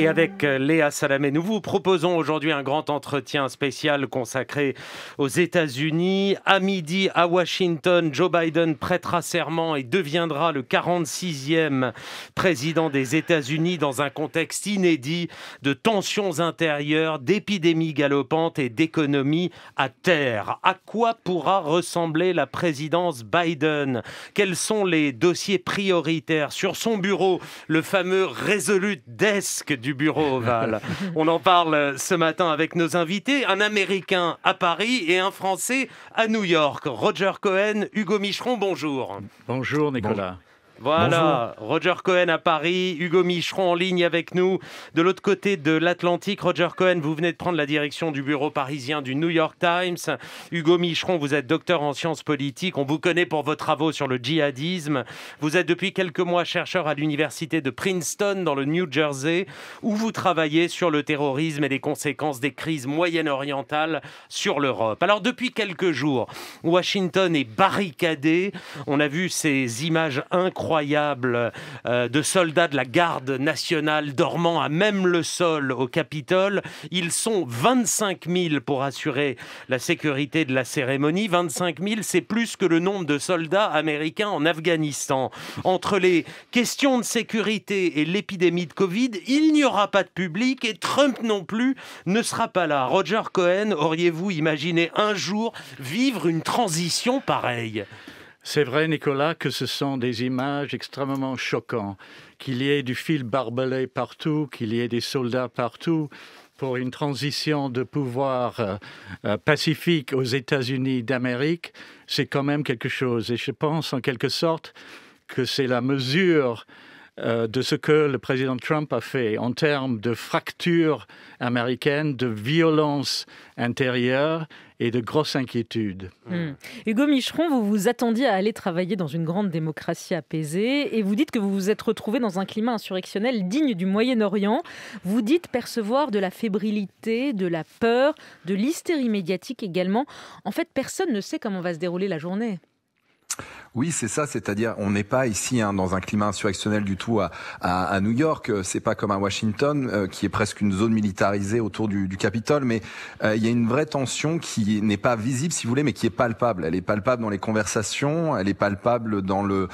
et avec euh, Léa Salamé. Nous vous proposons aujourd'hui un grand entretien spécial consacré aux États-Unis. À midi, à Washington, Joe Biden prêtera serment et deviendra le 46e président des États-Unis dans un contexte inédit de tensions intérieures, d'épidémies galopantes et d'économies à terre. À quoi pourra ressembler la présidence Biden Quels sont les dossiers prioritaires sur son bureau, le fameux Resolute Desk du bureau ovale. On en parle ce matin avec nos invités, un Américain à Paris et un Français à New York. Roger Cohen, Hugo Micheron, bonjour. Bonjour Nicolas. Voilà, Roger Cohen à Paris, Hugo Micheron en ligne avec nous. De l'autre côté de l'Atlantique, Roger Cohen, vous venez de prendre la direction du bureau parisien du New York Times. Hugo Micheron, vous êtes docteur en sciences politiques, on vous connaît pour vos travaux sur le djihadisme. Vous êtes depuis quelques mois chercheur à l'université de Princeton dans le New Jersey, où vous travaillez sur le terrorisme et les conséquences des crises moyen-orientales sur l'Europe. Alors depuis quelques jours, Washington est barricadé, on a vu ces images incroyables incroyable euh, de soldats de la garde nationale dormant à même le sol au Capitole. Ils sont 25 000 pour assurer la sécurité de la cérémonie. 25 000, c'est plus que le nombre de soldats américains en Afghanistan. Entre les questions de sécurité et l'épidémie de Covid, il n'y aura pas de public et Trump non plus ne sera pas là. Roger Cohen, auriez-vous imaginé un jour vivre une transition pareille c'est vrai, Nicolas, que ce sont des images extrêmement choquantes. Qu'il y ait du fil barbelé partout, qu'il y ait des soldats partout, pour une transition de pouvoir euh, euh, pacifique aux États-Unis d'Amérique, c'est quand même quelque chose. Et je pense en quelque sorte que c'est la mesure euh, de ce que le président Trump a fait en termes de fracture américaine, de violence intérieure et de grosses inquiétude. Hmm. Hugo Micheron, vous vous attendiez à aller travailler dans une grande démocratie apaisée et vous dites que vous vous êtes retrouvé dans un climat insurrectionnel digne du Moyen-Orient. Vous dites percevoir de la fébrilité, de la peur, de l'hystérie médiatique également. En fait, personne ne sait comment va se dérouler la journée. Oui, c'est ça, c'est-à-dire on n'est pas ici hein, dans un climat insurrectionnel du tout à, à, à New York, euh, c'est pas comme à Washington euh, qui est presque une zone militarisée autour du, du Capitole, mais euh, il y a une vraie tension qui n'est pas visible si vous voulez, mais qui est palpable. Elle est palpable dans les conversations, elle est palpable dans le,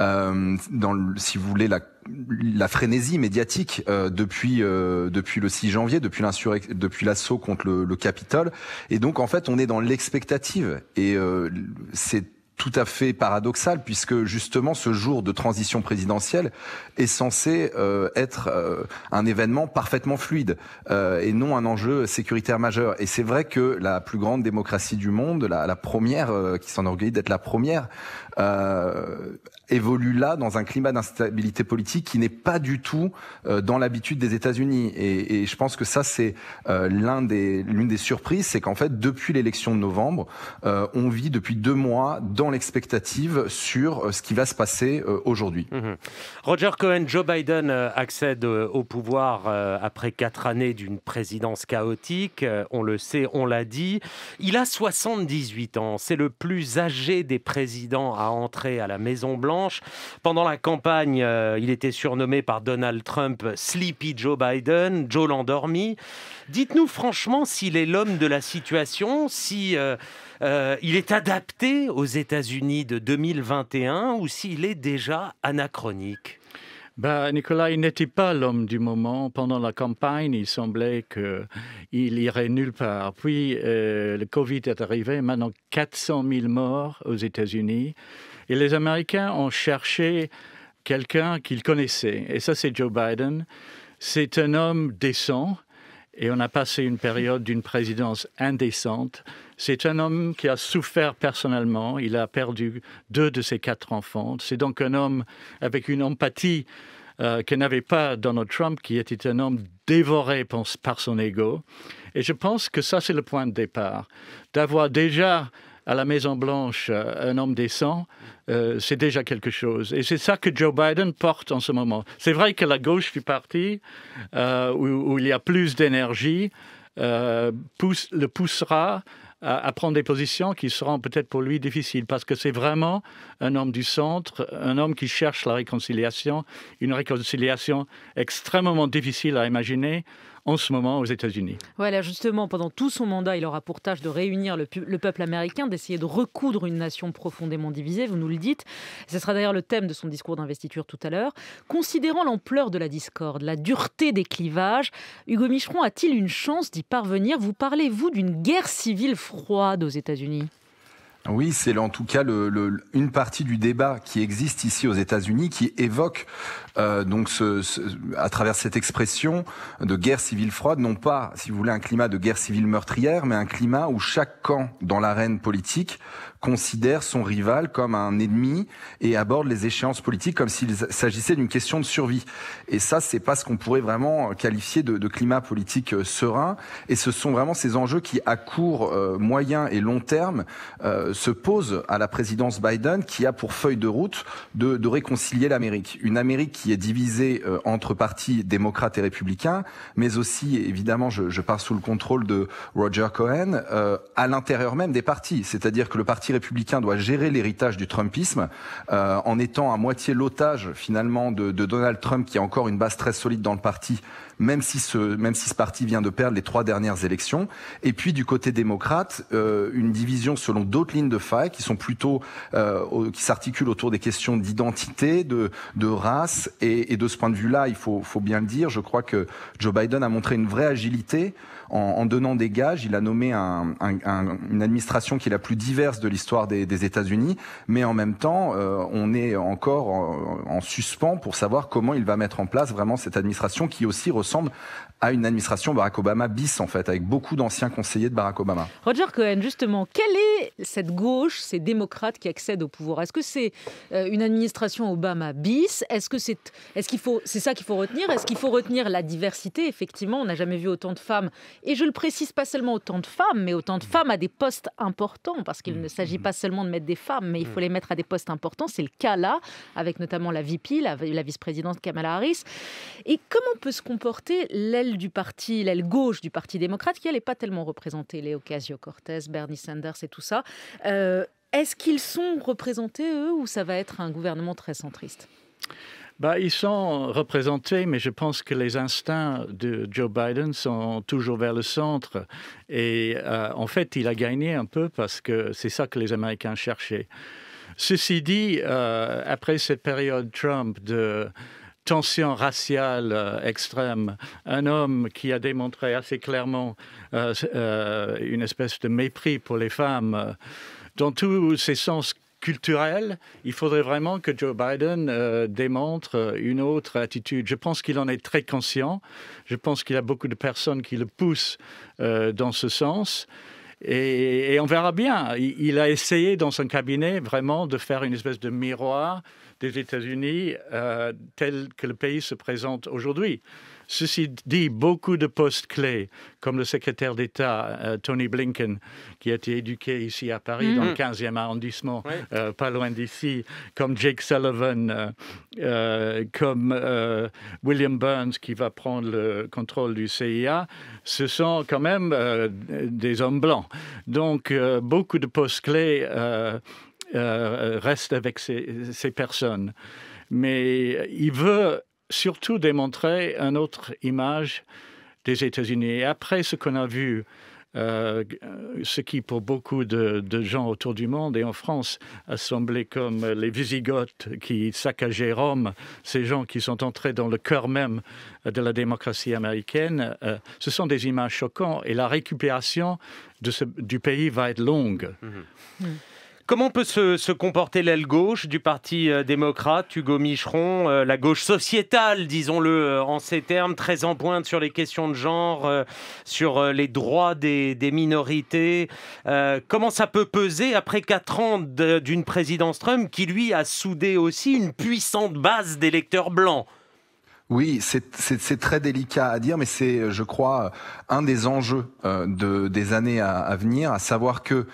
euh, dans le si vous voulez la la frénésie médiatique depuis euh, depuis le 6 janvier, depuis depuis l'assaut contre le, le Capitole, et donc en fait on est dans l'expectative et euh, c'est tout à fait paradoxal puisque justement ce jour de transition présidentielle est censé euh, être euh, un événement parfaitement fluide euh, et non un enjeu sécuritaire majeur. Et c'est vrai que la plus grande démocratie du monde, la, la première qui orgueille d'être la première, évolue là dans un climat d'instabilité politique qui n'est pas du tout dans l'habitude des États-Unis. Et, et, je pense que ça c'est l'un des l'une des surprises, c'est qu'en fait depuis l'élection de novembre, on vit depuis deux mois dans l'expectative sur euh, ce qui va se passer euh, aujourd'hui. Mhm. Roger Cohen, Joe Biden euh, accède au pouvoir après quatre années d'une présidence chaotique. On le sait, on l'a dit. Il a 78 ans. C'est le plus âgé des présidents à entrer à la Maison-Blanche. Pendant la campagne, il était surnommé par Donald Trump Sleepy Joe Biden, Joe l'endormi. Dites-nous franchement s'il est l'homme de la situation, si il est adapté aux États États-Unis de 2021 ou s'il est déjà anachronique ben, Nicolas, il n'était pas l'homme du moment. Pendant la campagne, il semblait qu'il irait nulle part. Puis, euh, le Covid est arrivé, maintenant 400 000 morts aux États-Unis. Et les Américains ont cherché quelqu'un qu'ils connaissaient. Et ça, c'est Joe Biden. C'est un homme décent et on a passé une période d'une présidence indécente. C'est un homme qui a souffert personnellement. Il a perdu deux de ses quatre enfants. C'est donc un homme avec une empathie euh, que n'avait pas Donald Trump, qui était un homme dévoré par son ego. Et je pense que ça, c'est le point de départ. D'avoir déjà à la Maison-Blanche euh, un homme décent, euh, c'est déjà quelque chose. Et c'est ça que Joe Biden porte en ce moment. C'est vrai que la gauche du parti, euh, où, il y a plus d'énergie, le poussera à, prendre des positions qui seront peut-être pour lui difficiles, parce que c'est vraiment un homme du centre, un homme qui cherche la réconciliation, une réconciliation extrêmement difficile à imaginer en ce moment aux États-Unis. Voilà, justement, pendant tout son mandat, il aura pour tâche de réunir le, peuple américain, d'essayer de recoudre une nation profondément divisée, vous nous le dites. Ce sera d'ailleurs le thème de son discours d'investiture tout à l'heure. Considérant l'ampleur de la discorde, la dureté des clivages, Hugo Micheron a-t-il une chance d'y parvenir Vous parlez, vous, d'une guerre civile froide aux États-Unis oui, c'est en tout cas le, une partie du débat qui existe ici aux États-Unis qui évoque euh, donc ce, à travers cette expression de guerre civile froide, non pas, si vous voulez, un climat de guerre civile meurtrière, mais un climat où chaque camp dans l'arène politique considère son rival comme un ennemi et aborde les échéances politiques comme s'il s'agissait d'une question de survie. Et ça, c'est pas ce qu'on pourrait vraiment qualifier de, de, climat politique euh, serein. Et ce sont vraiment ces enjeux qui, à court, euh, moyen et long terme, euh, se posent à la présidence Biden, qui a pour feuille de route de, de réconcilier l'Amérique. Une Amérique qui est divisée entre partis démocrates et républicains, mais aussi, évidemment, je, je pars sous le contrôle de Roger Cohen, à l'intérieur même des partis. C'est-à-dire que le parti parti républicain doit gérer l'héritage du Trumpisme euh, en étant à moitié l'otage finalement de, Donald Trump qui a encore une base très solide dans le parti, même si ce même si ce parti vient de perdre les trois dernières élections. Et puis du côté démocrate, euh, une division selon d'autres lignes de faille qui sont plutôt euh, qui s'articulent autour des questions d'identité, de race et, de ce point de vue-là, il faut faut bien le dire, je crois que Joe Biden a montré une vraie agilité en, donnant des gages, il a nommé un, une administration qui est la plus diverse de l'histoire des, des États-Unis, mais en même temps, euh, on est encore en, en, suspens pour savoir comment il va mettre en place vraiment cette administration qui aussi ressemble à une administration Barack Obama bis, en fait, avec beaucoup d'anciens conseillers de Barack Obama. Roger Cohen, justement, quelle est cette gauche, ces démocrates qui accèdent au pouvoir Est-ce que c'est euh, une administration Obama bis Est-ce que c'est est-ce qu'il faut c'est ça qu'il faut retenir Est-ce qu'il faut retenir la diversité Effectivement, on n'a jamais vu autant de femmes. Et je le précise pas seulement autant de femmes, mais autant de femmes à des postes importants, parce qu'il mmh. ne s'agit mmh. pas seulement de mettre des femmes, mais il mmh. faut les mettre à des postes importants. C'est le cas là, avec notamment la VP, la, vice-présidente Kamala Harris. Et comment peut se comporter l'aile du parti, l'aile gauche du Parti démocrate, qui n'est pas tellement représentée, les casio cortez Bernie Sanders et tout ça. Euh, est-ce qu'ils sont représentés, eux, ou ça va être un gouvernement très centriste bah, ils sont représentés, mais je pense que les instincts de Joe Biden sont toujours vers le centre. Et euh, en fait, il a gagné un peu parce que c'est ça que les Américains cherchaient. Ceci dit, euh, après cette période Trump de tension raciale euh, extrême, un homme qui a démontré assez clairement euh, euh, une espèce de mépris pour les femmes, dans tous ces sens culturels, il faudrait vraiment que Joe Biden démontre une autre attitude. Je pense qu'il en est très conscient. Je pense qu'il y a beaucoup de personnes qui le poussent dans ce sens. Et, on verra bien. il, a essayé dans son cabinet vraiment de faire une espèce de miroir des États-Unis euh, tel que le pays se présente aujourd'hui. Ceci dit, beaucoup de postes clés, comme le secrétaire d'État euh, Tony Blinken, qui a été éduqué ici à Paris, dans le 15e mm. arrondissement, euh, pas loin d'ici, comme Jake Sullivan, comme William Burns, qui va prendre le contrôle du CIA, ce sont quand même des hommes blancs. Donc, beaucoup de postes clés euh, reste avec ces, personnes. Mais il veut surtout démontrer une autre image des États-Unis. Et après ce qu'on a vu, euh, ce qui pour beaucoup de, gens autour du monde et en France a semblé comme les Visigoths qui saccageaient Rome, ces gens qui sont entrés dans le cœur même de la démocratie américaine, euh, ce sont des images choquantes et la récupération de ce, du pays va être longue. Mmh. Mmh. Comment peut se, comporter l'aile gauche du Parti euh, démocrate, Hugo Micheron, euh, la gauche sociétale, disons-le euh, en ces termes, très en pointe sur les questions de genre, sur les droits des, minorités Comment ça peut peser après quatre ans d'une présidence Trump qui, lui, a soudé aussi une puissante base d'électeurs blancs oui, c'est très délicat à dire, mais c'est, je crois, un des enjeux des années à venir, à savoir que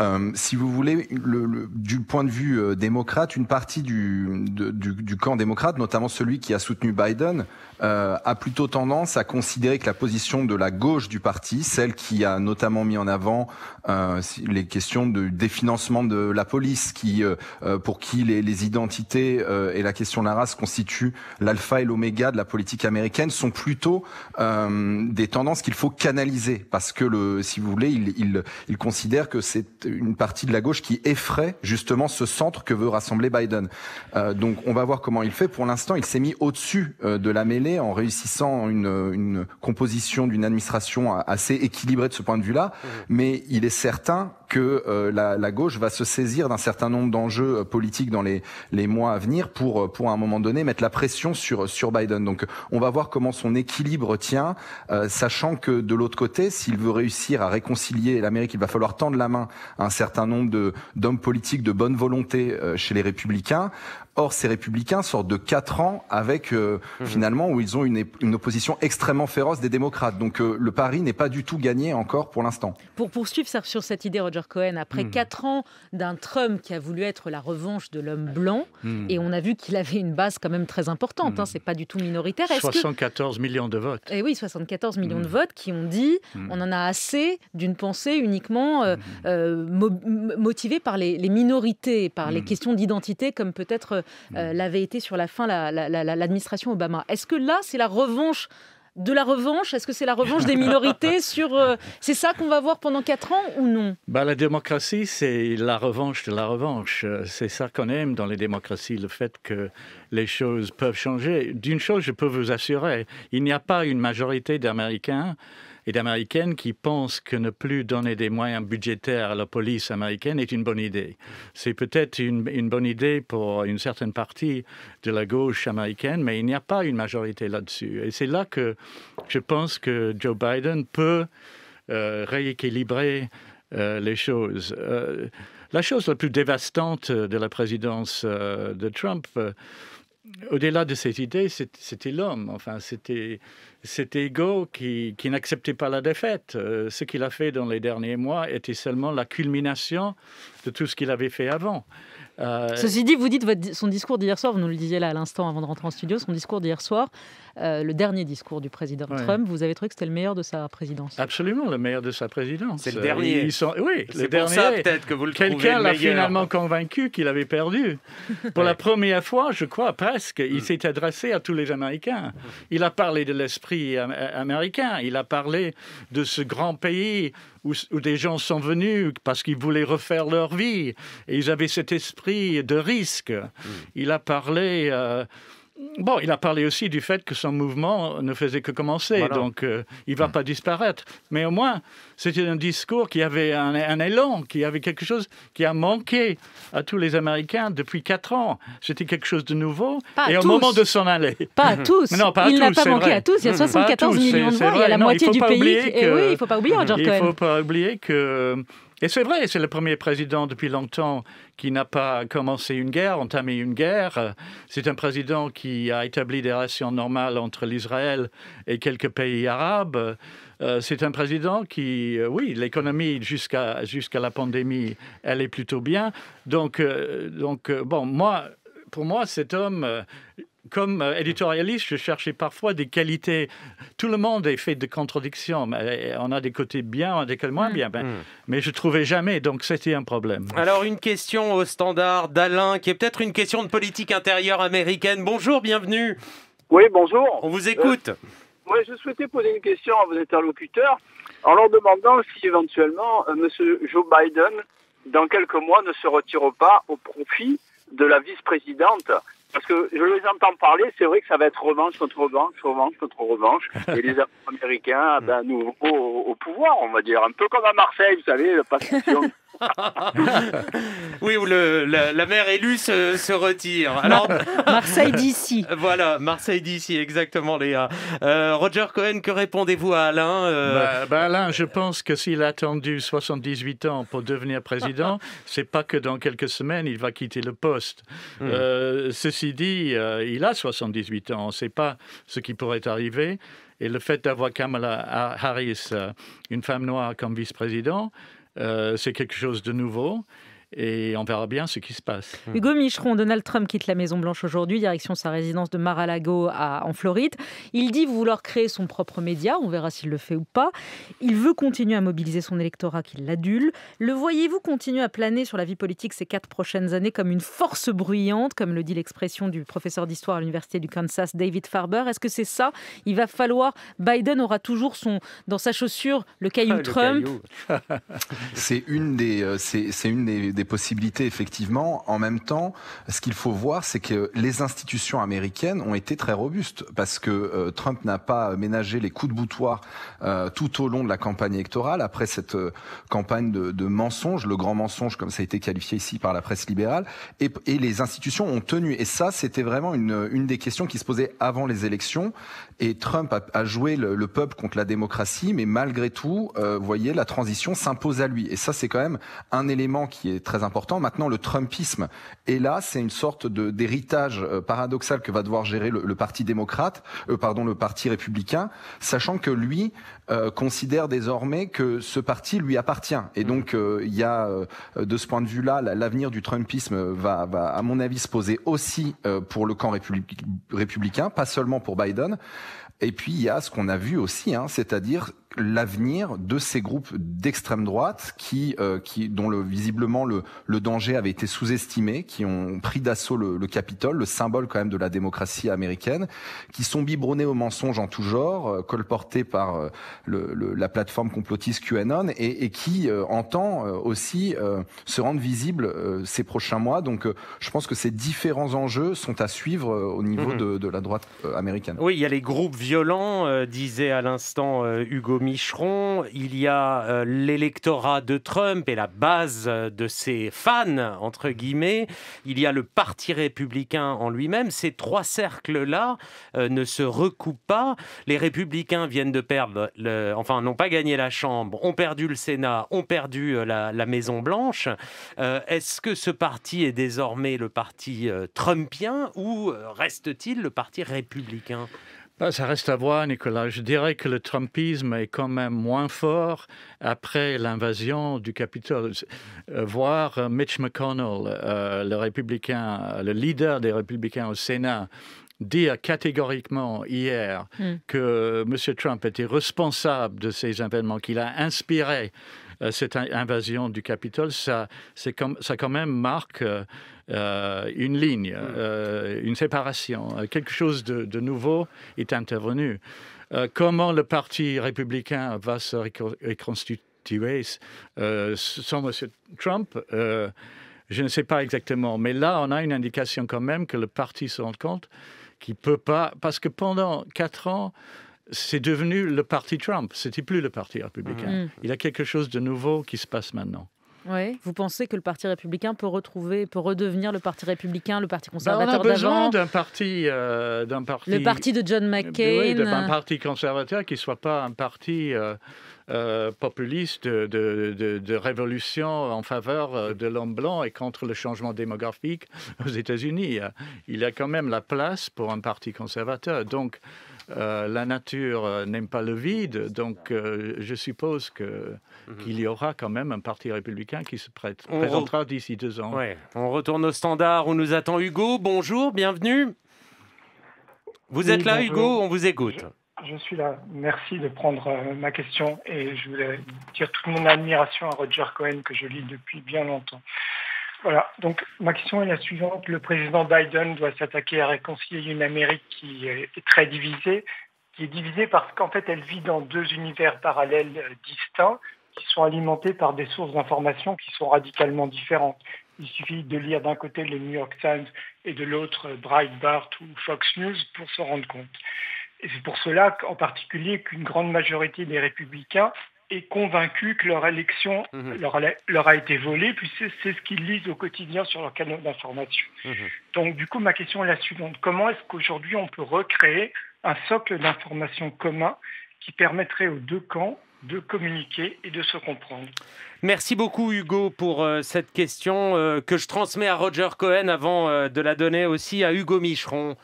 euh, si vous voulez, le, du point de vue euh, démocrate, une partie du, du, du, camp démocrate, notamment celui qui a soutenu Biden, euh, a plutôt tendance à considérer que la position de la gauche du parti, celle qui a notamment mis en avant euh, les questions de définancement de la police, qui euh, pour qui les, les identités et la question de la race constituent l'alpha et l'oméga de la politique américaine, sont plutôt des tendances qu'il faut canaliser parce que le, si vous voulez, il, il, il considère que c'est une partie de la gauche qui effraie justement ce centre que veut rassembler Biden. donc on va voir comment il fait. Pour l'instant, il s'est mis au-dessus de la mêlée en réussissant une, composition d'une administration assez équilibrée de ce point de vue-là. Mmh. Mais il est certain que euh, la, gauche va se saisir d'un certain nombre d'enjeux euh, politiques dans les, les mois à venir pour, euh, pour à un moment donné, mettre la pression sur, sur Biden. Donc on va voir comment son équilibre tient, sachant que de l'autre côté, s'il veut réussir à réconcilier l'Amérique, il va falloir tendre la main à un certain nombre d'hommes politiques de bonne volonté chez les républicains. Or, ces républicains sortent de quatre ans avec mhm. finalement où ils ont une, une, opposition extrêmement féroce des démocrates. Donc, le pari n'est pas du tout gagné encore pour l'instant. Pour poursuivre sur cette idée, Roger Cohen après hmm. quatre ans d'un Trump qui a voulu être la revanche de l'homme blanc. Hmm. Et on a vu qu'il avait une base quand même très importante. Hein, hmm. c'est pas du tout minoritaire. 74 millions de votes. Et eh oui, 74 millions de votes qui ont dit on en a assez d'une pensée uniquement euh, euh, motivée par les, minorités, par les questions d'identité, comme peut-être euh, l'avait été sur la fin l'administration Obama. Est-ce que là, c'est la revanche de la revanche Est-ce que c'est la revanche des minorités sur... Euh, c'est ça qu'on va voir pendant quatre ans ou non bah, La démocratie, c'est la revanche de la revanche. Euh, c'est ça qu'on aime dans les démocraties, le fait que les choses peuvent changer. D'une chose, je peux vous assurer, il n'y a pas une majorité d'Américains et d'Américaines qui pensent que ne plus donner des moyens budgétaires à la police américaine est une bonne idée. C'est peut-être une, bonne idée pour une certaine partie de la gauche américaine, mais il n'y a pas une majorité là-dessus. Et c'est là que je pense que Joe Biden peut euh, rééquilibrer euh, les choses. Euh, la chose la plus dévastante de la présidence de Trump, au-delà de cette idée, c'était l'homme. Enfin, c'était cet ego qui, n'acceptait pas la défaite. Euh, ce qu'il a fait dans les derniers mois était seulement la culmination de tout ce qu'il avait fait avant. Euh, Ceci dit, vous dites votre, son discours d'hier soir, vous nous le disiez là à l'instant avant de rentrer en studio, son discours d'hier soir, euh, le dernier discours du président Trump, vous avez trouvé que c'était le meilleur de sa présidence Absolument, le meilleur de sa présidence. C'est le dernier. oui, le ça peut-être que vous le Quelqu'un l'a finalement convaincu qu'il avait perdu. Pour la première fois, je crois presque, il mm. s'est adressé à tous les Américains. Il a parlé de l'esprit américain. Il a parlé de ce grand pays où, des gens sont venus parce qu'ils voulaient refaire leur vie. Et ils avaient cet esprit de risque. Mm. Il a parlé... Euh, Bon, il a parlé aussi du fait que son mouvement ne faisait que commencer, donc euh, il ne va mm. pas disparaître. Mais au moins, c'était un discours qui avait un, élan, qui avait quelque chose qui a manqué à tous les Américains depuis quatre ans. C'était quelque chose de nouveau. et au moment de s'en aller. Pas à mm-hmm. tous. Non, pas à il n'a pas manqué à tous. Il y a 74 mm-hmm. millions de voix, il y a la moitié du pays. Et oui, il ne faut pas oublier George Il ne faut pas oublier que et c'est vrai, c'est le premier président depuis longtemps qui n'a pas commencé une guerre, entamé une guerre. C'est un président qui a établi des relations normales entre l'Israël et quelques pays arabes. Euh, c'est un président qui, euh, oui, l'économie jusqu'à jusqu'à la pandémie, elle est plutôt bien. Donc, euh, donc bon, moi, pour moi, cet homme comme euh, éditorialiste, je cherchais parfois des qualités. Tout le monde est fait de contradictions. Euh, on a des côtés bien, on a des côtés moins mm. bien. Ben, mm. Mais je trouvais jamais, donc c'était un problème. Alors, une question au standard d'Alain, qui est peut-être une question de politique intérieure américaine. Bonjour, bienvenue. Oui, bonjour. On vous écoute. Euh, moi, je souhaitais poser une question à vos interlocuteurs en leur demandant si éventuellement M. Joe Biden, dans quelques mois, ne se retire pas au profit de la vice-présidente parce que je les entends parler, c'est vrai que ça va être revanche contre revanche, revanche contre revanche. Et les Américains, ah ben, hmm. nous au, pouvoir, on va dire. Un peu comme à Marseille, vous savez, la passion... oui, où le, la, mère maire élue se, retire. Alors, Marseille d'ici. Voilà, Marseille d'ici, exactement, Léa. Euh, Roger Cohen, que répondez-vous à Alain euh, bah, bah, Alain, je pense que s'il a attendu 78 ans pour devenir président, c'est pas que dans quelques semaines il va quitter le poste. Hmm. Euh, ceci dit, il a 78 ans, on ne sait pas ce qui pourrait arriver. Et le fait d'avoir Kamala Harris, une femme noire, comme vice-président, euh, c'est quelque chose de nouveau et on verra bien ce qui se passe. Mmh. Hugo Micheron, Donald Trump quitte la Maison-Blanche aujourd'hui, direction sa résidence de Mar-a-Lago en Floride. Il dit vouloir créer son propre média, on verra s'il le fait ou pas. Il veut continuer à mobiliser son électorat qui l'adule. Le voyez-vous continuer à planer sur la vie politique ces quatre prochaines années comme une force bruyante, comme le dit l'expression du professeur d'histoire à l'Université du Kansas, David Farber Est-ce que c'est ça Il va falloir. Biden aura toujours son, dans sa chaussure le caillou Trump. C'est une des, euh, c'est une des possibilités, effectivement. En même temps, ce qu'il faut voir, c'est que les institutions américaines ont été très robustes parce que euh, Trump n'a pas ménagé les coups de boutoir euh, tout au long de la campagne électorale. Après cette euh, campagne de, de mensonges, le grand mensonge, comme ça a été qualifié ici par la presse libérale, et, les institutions ont tenu. Et ça, c'était vraiment une, une des questions qui se posait avant les élections. Et Trump a, joué le, le, peuple contre la démocratie, mais malgré tout, vous voyez, la transition s'impose à lui. Et ça, c'est quand même un élément qui est très important. Maintenant, le Trumpisme. Et là, c'est une sorte d'héritage euh, paradoxal que va devoir gérer le, parti démocrate, euh, pardon, le parti républicain, sachant que lui euh, considère désormais que ce parti lui appartient. Et donc, mm. euh, il y a, euh, de ce point de vue-là, l'avenir du Trumpisme va, va, à mon avis, se poser aussi pour le camp républicain, pas seulement pour Biden. Et puis il y a ce qu'on a vu aussi, hein, c'est-à-dire l'avenir de ces groupes d'extrême droite qui, euh, qui, dont le, visiblement le, danger avait été sous-estimé, qui ont pris d'assaut le, Capitole, le symbole quand même de la démocratie américaine, qui sont biberonnés aux mensonges en tout genre, euh, colportés par euh, la plateforme complotiste QAnon et, et qui entend aussi se rendre visible ces prochains mois. Donc je pense que ces différents enjeux sont à suivre au niveau mmh. de, de la droite américaine. Oui, il y a les groupes violents violent, euh, disait à l'instant euh, Hugo Micheron. Il y a euh, l'électorat de Trump et la base de ses fans, entre guillemets. Il y a le parti républicain en lui-même. Ces trois cercles-là ne se recoupent pas. Les républicains viennent de perdre, le... enfin, n'ont pas gagné la Chambre, ont perdu le Sénat, ont perdu la Maison-Blanche. Est-ce que ce parti est désormais le parti trumpien ou reste-t-il le parti républicain bah, ça reste à voir, Nicolas. Je dirais que le Trumpisme est quand même moins fort après l'invasion du Capitole. Euh, voir euh, Mitch McConnell, euh, le républicain, le leader des républicains au Sénat, dire catégoriquement hier hmm. que M. Trump était responsable de ces événements, qu'il a inspiré euh, cette invasion du Capitole, ça, comme, ça quand même marque euh, euh, une ligne, mm. une séparation. Quelque chose de, nouveau est intervenu. comment le Parti républicain va se reconstituer sans M. Trump je ne sais pas exactement, mais là, on a une indication quand même que le parti se rend compte qu'il ne peut pas, parce que pendant quatre ans, c'est devenu le parti Trump. Ce n'était plus le parti républicain. Mmh. Il y a quelque chose de nouveau qui se passe maintenant. Oui. Vous pensez que le Parti républicain peut retrouver, peut redevenir le Parti républicain, le Parti conservateur bah, d'avant On a besoin d'un parti, euh, d'un parti. Le parti de John McCain. Oui, d'un parti conservateur qui soit pas un parti. Euh, euh, populiste de, révolution en faveur de l'homme blanc et contre le changement démographique aux États-Unis. Il y a quand même la place pour un parti conservateur. Donc, euh, la nature euh, n'aime pas le vide, donc euh, je suppose mhm. qu'il y aura quand même un parti républicain qui se présentera d'ici deux ans. On retourne au standard où nous attend Hugo. Bonjour, bienvenue. Vous êtes là, Hugo, on vous écoute. Je suis là. Merci de prendre ma question et je voulais dire toute mon admiration à Roger Cohen que je lis depuis bien longtemps. Voilà, donc ma question est la suivante. Le président Biden doit s'attaquer à réconcilier une Amérique qui est très divisée, qui est divisée parce qu'en fait elle vit dans deux univers parallèles euh, distincts qui sont alimentés par des sources d'informations qui sont radicalement différentes. Il suffit de lire d'un côté le New York Times et de l'autre euh, Breitbart ou Fox News pour s'en rendre compte. Et c'est pour cela en particulier qu'une grande majorité des républicains est convaincu que leur élection mhm. leur, a, leur, a, été volée, puisque c'est ce qu'ils lisent au quotidien sur leur canal d'information. Mhm. Donc du coup, ma question est la suivante. Comment est-ce qu'aujourd'hui on peut recréer un socle d'information commun qui permettrait aux deux camps de communiquer et de se comprendre. Merci beaucoup Hugo pour euh, cette question euh, que je transmets à Roger Cohen avant euh, de la donner aussi à Hugo Micheron.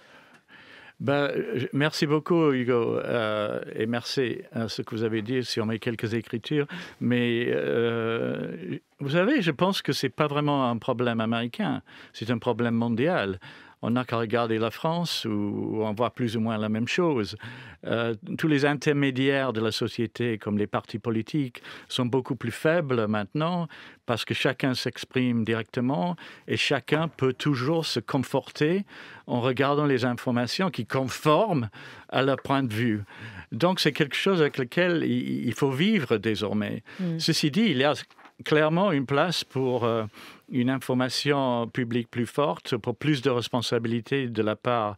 Ben, merci beaucoup, Hugo, euh, et merci à ce que vous avez dit sur mes quelques écritures. Mais euh, vous savez, je pense que ce n'est pas vraiment un problème américain, c'est un problème mondial. On n'a qu'à regarder la France où on voit plus ou moins la même chose. Euh, tous les intermédiaires de la société, comme les partis politiques, sont beaucoup plus faibles maintenant parce que chacun s'exprime directement et chacun peut toujours se conforter en regardant les informations qui conforment à leur point de vue. Donc c'est quelque chose avec lequel il faut vivre désormais. Mm. Ceci dit, il y a clairement une place pour euh, une information publique plus forte, pour plus de responsabilités de la part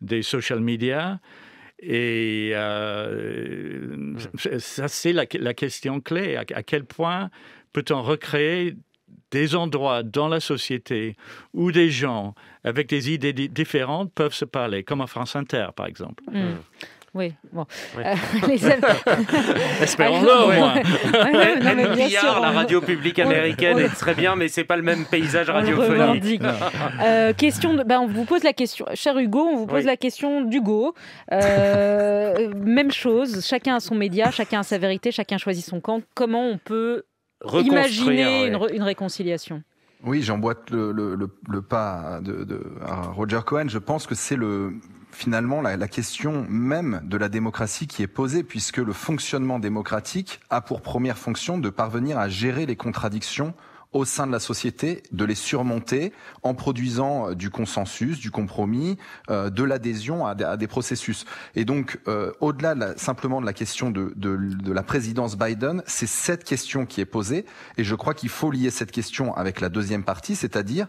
des social media. Et euh, ça, c'est la, question clé. À, quel point peut-on recréer des endroits dans la société où des gens avec des idées différentes peuvent se parler, comme à France Inter, par exemple. Mm. Oui, bon. Euh, Espérons-le, au moins. la radio publique américaine, est très bien, mais c'est pas le même paysage radiophonique. Euh, question, de... ben, on vous pose la question, cher Hugo, on vous pose la question d'Hugo. Euh, même chose, chacun a son média, chacun a sa vérité, chacun choisit son camp. Comment on peut imaginer une, réconciliation oui, j'emboîte le, pas de, Roger Cohen. Je pense que c'est le, finalement la, question même de la démocratie qui est posée, puisque le fonctionnement démocratique a pour première fonction de parvenir à gérer les contradictions au sein de la société, de les surmonter en produisant euh, du consensus, du compromis, euh, de l'adhésion à, à, des processus. Et donc, euh, au-delà simplement de la question de, de, de la présidence Biden, c'est cette question qui est posée, et je crois qu'il faut lier cette question avec la deuxième partie, c'est-à-dire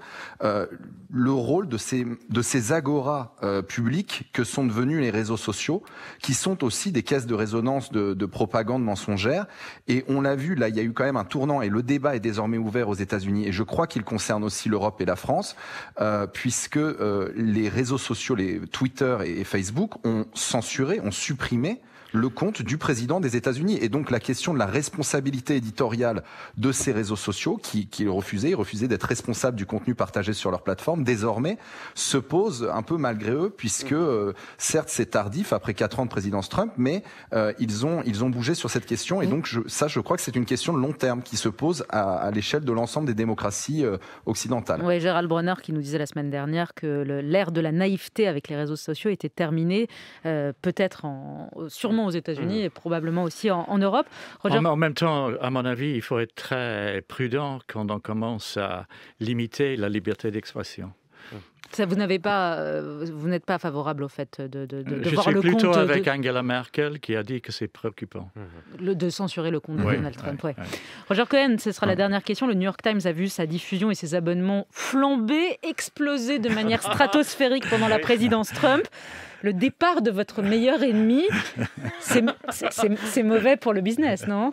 le rôle de ces, de ces agoras publics que sont devenus les réseaux sociaux, qui sont aussi des caisses de résonance de, de propagande mensongère. Et on l'a vu, là, il y a eu quand même un tournant, et le débat est désormais ouvert aux unis et je crois qu'il concerne aussi l'Europe et la France, euh, puisque euh, les réseaux sociaux, les Twitter et Facebook, ont censuré, ont supprimé le compte du président des États-Unis. Et donc la question de la responsabilité éditoriale de ces réseaux sociaux, qui, refusaient, ils refusaient d'être responsables du contenu partagé sur leur plateforme, désormais se pose un peu malgré eux, puisque mm. euh, certes c'est tardif après quatre ans de présidence Trump, mais euh, ils ont ils ont bougé sur cette question. Et mm. donc je, ça, je crois que c'est une question de long terme qui se pose à, l'échelle de l'ensemble des démocraties euh, occidentales. Oui, Gérald Bronner qui nous disait la semaine dernière que l'ère de la naïveté avec les réseaux sociaux était terminée, peut-être en sûrement aux États-Unis mm. et probablement aussi en, Europe. En, même temps, à mon avis, il faut être très prudent quand on commence à limiter la liberté d'expression. Ça, vous n'avez pas, euh, vous n'êtes pas favorable au fait de, de, de, de voir le compte. Je suis plutôt avec Angela Merkel qui a dit que c'est préoccupant. Mm-hmm. Le, de censurer le compte de Donald Trump. oui. Roger Cohen, ce sera la mm. dernière question. Le New York Times a vu sa diffusion et ses abonnements flamber, exploser de manière stratosphérique pendant la présidence Trump le départ de votre meilleur ennemi, c'est mauvais pour le business, non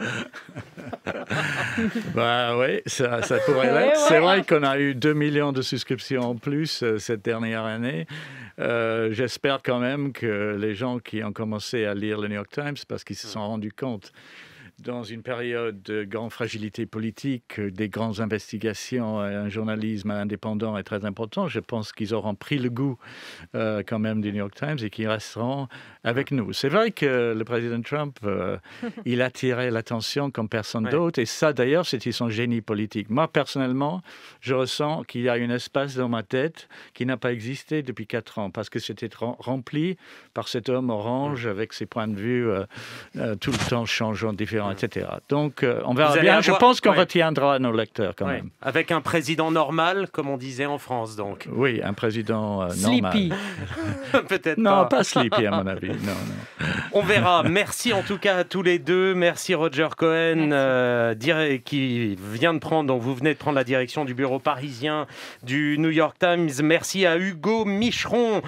Bah oui, ça, pourrait eh l'être. C'est vrai qu'on a eu 2 millions de souscriptions en plus euh, cette dernière année. Euh, j'espère quand même que les gens qui ont commencé à lire le New York Times, parce qu'ils se sont rendus compte dans une période de grande fragilité politique, euh, des grandes investigations, euh, un journalisme indépendant est très important. Je pense qu'ils auront pris le goût euh, quand même du New York Times et qu'ils resteront avec nous. C'est vrai que le président Trump, il attirait l'attention comme personne d'autre. Et ça, d'ailleurs, c'était son génie politique. Moi, personnellement, je ressens qu'il y a un espace dans ma tête qui n'a pas existé depuis quatre ans parce que c'était rempli par cet homme orange mm. avec ses points de vue tout le temps changeant, différents etc. Donc, euh, on verra bien. Je pense qu'on retiendra nos lecteurs quand même. Avec un président normal, comme on disait en France, donc. Oui, un président euh, normal. Sleepy. Peut-être Non, pas. Sleepy, à mon avis. On verra. Merci en tout cas à tous les deux. Merci Roger Cohen, euh, qui vient de prendre, donc vous venez de prendre la direction du bureau parisien du New York Times. Merci à Hugo Micheron,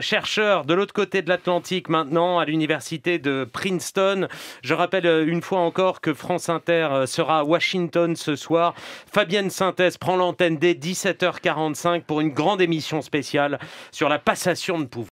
chercheur de l'autre côté de l'Atlantique maintenant à l'université de Princeton. Je rappelle une fois encore que France Inter euh, sera à Washington ce soir. Fabienne Synthèse prend l'antenne dès 17h45 pour une grande émission spéciale sur la passation de pouvoir.